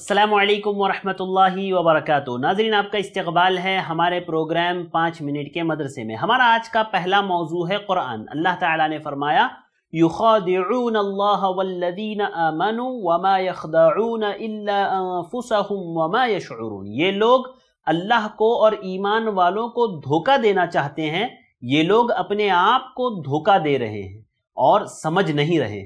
अल्लाम वरहमतुल्लाहि वबरकू नाजरीन आपका इस्तबाल है हमारे प्रोग्राम पाँच मिनट के मदरसे में हमारा आज का पहला मौजू है क़ुरान अल्लाह ताला ने फरमाया युखादिऊन ये लोग अल्लाह को और ईमान वालों को धोखा देना चाहते हैं ये लोग अपने आप को धोखा दे रहे हैं और समझ नहीं रहे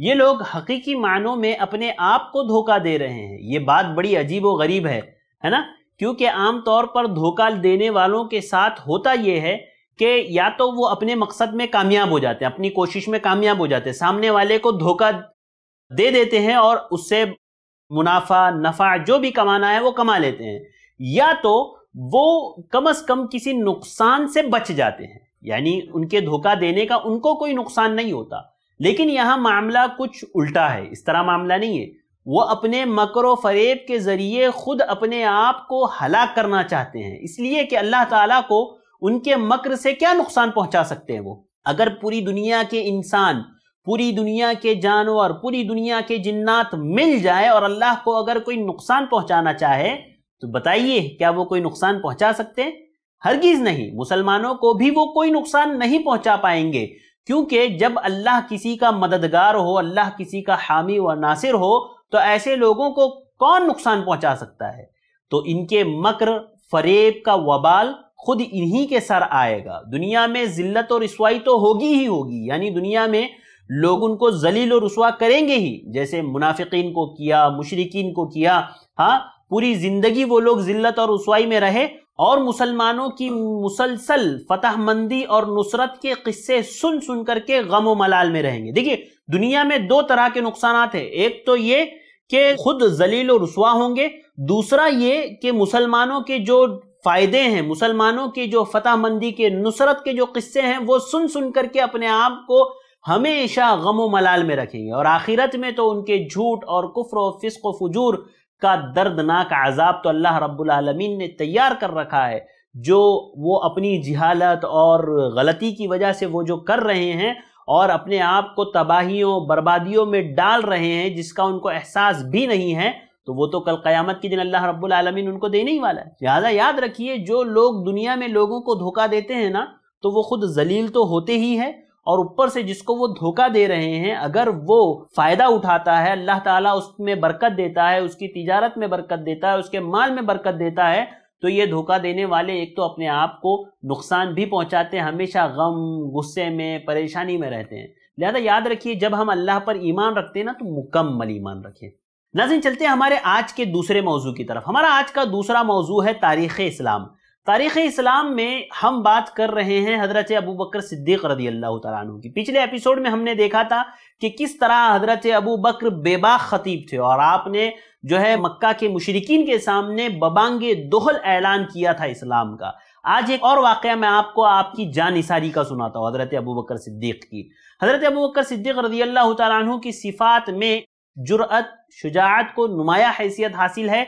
ये लोग हकीकी मानों में अपने आप को धोखा दे रहे हैं ये बात बड़ी अजीब व गरीब है है ना क्योंकि आमतौर पर धोखा देने वालों के साथ होता ये है कि या तो वो अपने मकसद में कामयाब हो जाते हैं अपनी कोशिश में कामयाब हो जाते हैं सामने वाले को धोखा दे देते हैं और उससे मुनाफा नफा जो भी कमाना है वो कमा लेते हैं या तो वो कम अज कम किसी नुकसान से बच जाते हैं यानी उनके धोखा देने का उनको कोई नुकसान नहीं होता लेकिन यहाँ मामला कुछ उल्टा है इस तरह मामला नहीं है वो अपने मकर व फरेब के ज़रिए ख़ुद अपने आप को हलाक करना चाहते हैं इसलिए कि अल्लाह ताला को उनके मकर से क्या नुकसान पहुंचा सकते हैं वो अगर पूरी दुनिया के इंसान पूरी दुनिया के जानवर पूरी दुनिया के जिन्नात मिल जाए और अल्लाह को अगर कोई नुकसान पहुंचाना चाहे तो बताइए क्या वो कोई नुकसान पहुंचा सकते हैं हरगिज नहीं मुसलमानों को भी वो कोई नुकसान नहीं पहुंचा पाएंगे क्योंकि जब अल्लाह किसी का मददगार हो अल्लाह किसी का हामी व नासिर हो तो ऐसे लोगों को कौन नुकसान पहुंचा सकता है तो इनके मकर फरेब का वबाल खुद इन्हीं के सर आएगा दुनिया में जिल्लत और रसवाई तो होगी ही होगी यानी दुनिया में लोग उनको जलील और रसवा करेंगे ही जैसे मुनाफिकीन को किया मुशरकिन को किया हाँ पूरी जिंदगी वो लोग जिल्लत और रसवाई में रहे और मुसलमानों की मुसलसल फतह मंदी और नुसरत के किस्से सुन सुन करके गम मलाल में रहेंगे देखिए दुनिया में दो तरह के नुकसान है एक तो ये कि खुद जलील और रसुआ होंगे दूसरा ये कि मुसलमानों के जो फायदे हैं मुसलमानों की जो फतह मंदी के नुसरत के जो किस्से हैं वो सुन सुन करके अपने आप को हमेशा गम मलाल में रखेंगे और आखिरत में तो उनके झूठ और कुफर फिस्क फजूर का दर्दनाक आज़ाब तो अल्लाह रब्लमीन ने तैयार कर रखा है जो वो अपनी जिहालत और गलती की वजह से वो जो कर रहे हैं और अपने आप को तबाहियों बर्बादियों में डाल रहे हैं जिसका उनको एहसास भी नहीं है तो वो तो कल क़यामत के दिन अल्लाह रब्बुल उनको देने ही वाला है लिहाजा याद रखिए जो लोग दुनिया में लोगों को धोखा देते हैं ना तो वो खुद जलील तो होते ही है और ऊपर से जिसको वो धोखा दे रहे हैं अगर वो फायदा उठाता है अल्लाह ताला उसमें बरकत देता है उसकी तिजारत में बरकत देता है उसके माल में बरकत देता है तो ये धोखा देने वाले एक तो अपने आप को नुकसान भी पहुंचाते हैं हमेशा गम गुस्से में परेशानी में रहते हैं लिहाजा याद रखिए जब हम अल्लाह पर ईमान रखते हैं ना तो मुकम्मल ईमान रखें नाजिन चलते हैं हमारे आज के दूसरे मौजू की तरफ हमारा आज का दूसरा मौजू है तारीख़ इस्लाम तारीख़ इस्लाम में हम बात कर रहे हैं हजरत अबू बकर सिद्दीक रदी अल्लाह तु की पिछले एपिसोड में हमने देखा था कि किस तरह हजरत अबू बकर बेबाक खतीब थे और आपने जो है मक्का के मुशरकिन के सामने बबांगे दोहल ऐलान किया था इस्लाम का आज एक और वाक़ मैं आपको आपकी जान इसारी का सुनाता हूँ हज़रत अबू बकर सिद्दीक की हज़रत अबू बकर सिद्दीक रदी अल्लाह तु की सिफ़ात में जुरात शुजात को नुमाया हैसियत हासिल है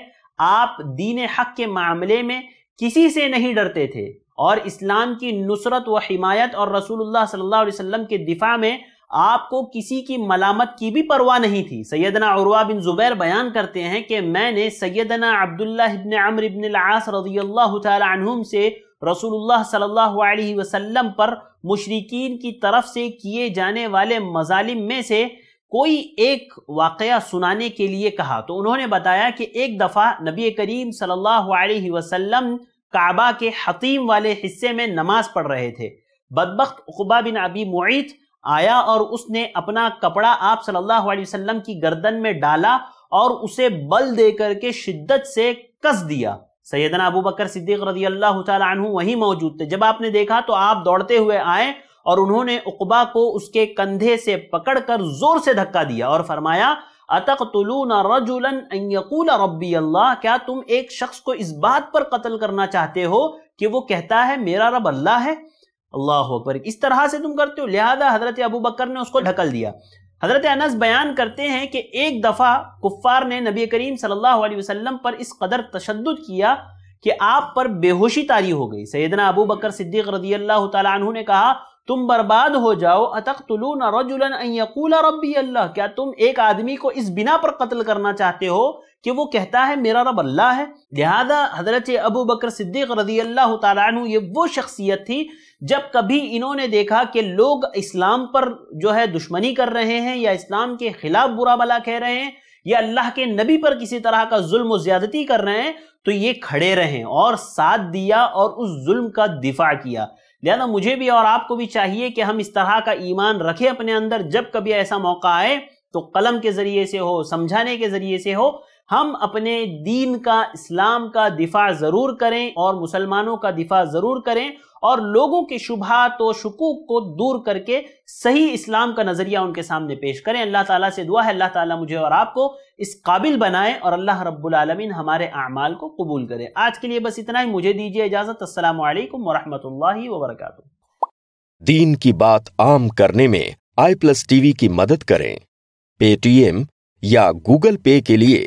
आप दीन हक के मामले में किसी से नहीं डरते थे और इस्लाम की नुसरत व हिमायत और रसूलुल्लाह सल्लल्लाहु अलैहि वसल्लम के दिफा में आपको किसी की मलामत की भी परवाह नहीं थी सैदना उर्वा बिन जुबैर बयान करते हैं कि मैंने सैदना अब्दुल्ला इबन अमर इबन आस रजी तुम से रसूलुल्लाह सल्लल्लाहु अलैहि वसल्लम पर मुशरकिन की तरफ से किए जाने वाले मजालिम में से कोई एक वाकया सुनाने के लिए कहा तो उन्होंने बताया कि एक दफ़ा नबी करीम सल्लल्लाहु अलैहि वसल्लम काबा के हतीम वाले हिस्से में नमाज पढ़ रहे थे बदबخت उकबा बिन अबी मुइत आया और उसने अपना कपड़ा आप सल्लल्लाहु अलैहि वसल्लम की गर्दन में डाला और उसे बल दे करके शिद्दत से कस दिया सैदना अबू बकर सिद्दीक रजी अल्लाह तु वहीं मौजूद थे जब आपने देखा तो आप दौड़ते हुए आए और उन्होंने उकबा को उसके कंधे से पकड़कर जोर से धक्का दिया और फरमाया अतक रजुलन रब्बी अल्लाह क्या तुम एक शख्स को इस बात पर कत्ल करना चाहते हो कि वो कहता है मेरा रब अल्लाह है अल्लाह अकबर इस तरह से तुम करते हो लिहाजा हजरत अबू बकर ने उसको ढकल दिया हजरत अनस बयान करते हैं कि एक दफ़ा कुफ़ार ने नबी करीम सल्लल्लाहु अलैहि वसल्लम पर इस कदर तशद किया कि आप पर बेहोशी तारी हो गई सैदना अबू बकर सिद्दीक रजी अल्लाह तु ने कहा तुम बर्बाद हो जाओ न रजुलन यकूल रबी अल्लाह क्या तुम एक आदमी को इस बिना पर कत्ल करना चाहते हो कि वो कहता है मेरा रब अल्लाह है लिहाजा हजरत अबू बकर सिद्दीक रजी अल्लाह तु ये वो शख्सियत थी जब कभी इन्होंने देखा कि लोग इस्लाम पर जो है दुश्मनी कर रहे हैं या इस्लाम के खिलाफ बुरा भला कह रहे हैं या अल्लाह के नबी पर किसी तरह का जुल्म ज्यादती कर रहे हैं तो ये खड़े रहें और साथ दिया और उस जुल्म का दिफा किया लिहाजा मुझे भी और आपको भी चाहिए कि हम इस तरह का ईमान रखें अपने अंदर जब कभी ऐसा मौका आए तो कलम के जरिए से हो समझाने के जरिए से हो हम अपने दीन का इस्लाम का दिफा ज़रूर करें और मुसलमानों का दिफा ज़रूर करें और लोगों के शुभात और शकूक को दूर करके सही इस्लाम का नज़रिया उनके सामने पेश करें अल्लाह ताला से दुआ है अल्लाह ताला मुझे और आपको इस काबिल बनाए और अल्लाह रब्बुल हमारे अमाल को कबूल करें आज के लिए बस इतना ही मुझे दीजिए इजाज़त असल वरहमल वबरक दीन की बात आम करने में आई प्लस टीवी की मदद करें पेटीएम या गूगल पे के लिए